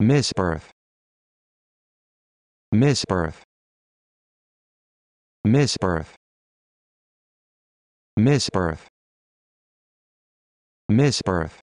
Miss Earth. Miss Earth. Miss Earth. Miss Earth. Miss Earth.